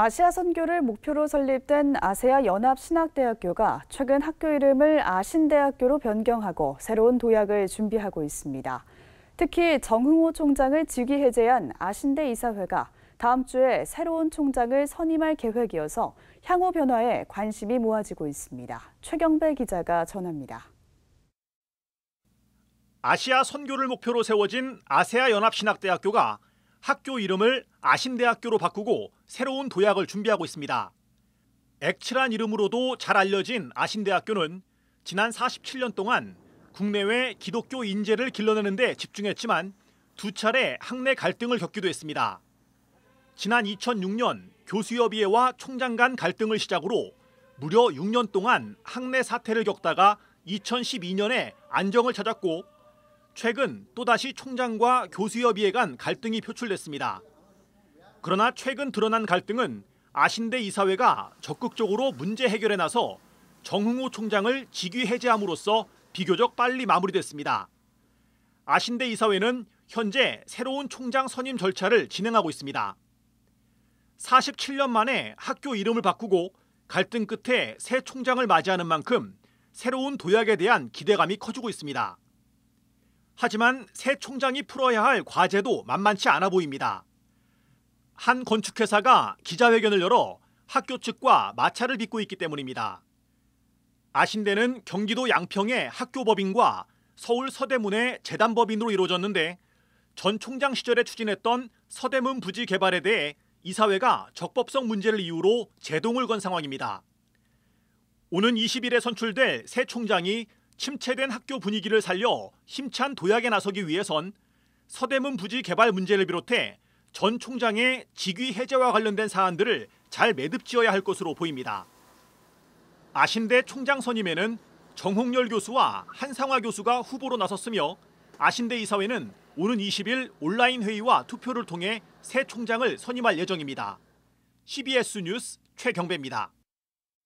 아시아 선교를 목표로 설립된 아세아 연합 신학대학교가 최근 학교 이름을 아신대학교로 변경하고 새로운 도약을 준비하고 있습니다. 특히 정흥호 총장을 직위 해제한 아신대 이사회가 다음 주에 새로운 총장을 선임할 계획이어서 향후 변화에 관심이 모아지고 있습니다. 최경배 기자가 전합니다. 아시아 선교를 목표로 세워진 아세아 연합 신학대학교가 학교 이름을 아신대학교로 바꾸고 새로운 도약을 준비하고 있습니다. 액칠한 이름으로도 잘 알려진 아신대학교는 지난 47년 동안 국내외 기독교 인재를 길러내는 데 집중했지만 두 차례 학내 갈등을 겪기도 했습니다. 지난 2006년 교수협의회와 총장 간 갈등을 시작으로 무려 6년 동안 학내 사태를 겪다가 2012년에 안정을 찾았고 최근 또다시 총장과 교수협의회 간 갈등이 표출됐습니다. 그러나 최근 드러난 갈등은 아신대 이사회가 적극적으로 문제 해결에 나서 정흥호 총장을 직위 해제함으로써 비교적 빨리 마무리됐습니다. 아신대 이사회는 현재 새로운 총장 선임 절차를 진행하고 있습니다. 47년 만에 학교 이름을 바꾸고 갈등 끝에 새 총장을 맞이하는 만큼 새로운 도약에 대한 기대감이 커지고 있습니다. 하지만 새 총장이 풀어야 할 과제도 만만치 않아 보입니다. 한 건축회사가 기자회견을 열어 학교 측과 마찰을 빚고 있기 때문입니다. 아신대는 경기도 양평의 학교법인과 서울 서대문의 재단법인으로 이루어졌는데 전 총장 시절에 추진했던 서대문 부지 개발에 대해 이사회가 적법성 문제를 이유로 제동을 건 상황입니다. 오는 20일에 선출될 새 총장이 침체된 학교 분위기를 살려 힘찬 도약에 나서기 위해선 서대문 부지 개발 문제를 비롯해 전 총장의 직위 해제와 관련된 사안들을 잘 매듭지어야 할 것으로 보입니다. 아신대 총장 선임에는 정홍열 교수와 한상화 교수가 후보로 나섰으며 아신대 이사회는 오는 20일 온라인 회의와 투표를 통해 새 총장을 선임할 예정입니다. CBS 뉴스 최경배입니다.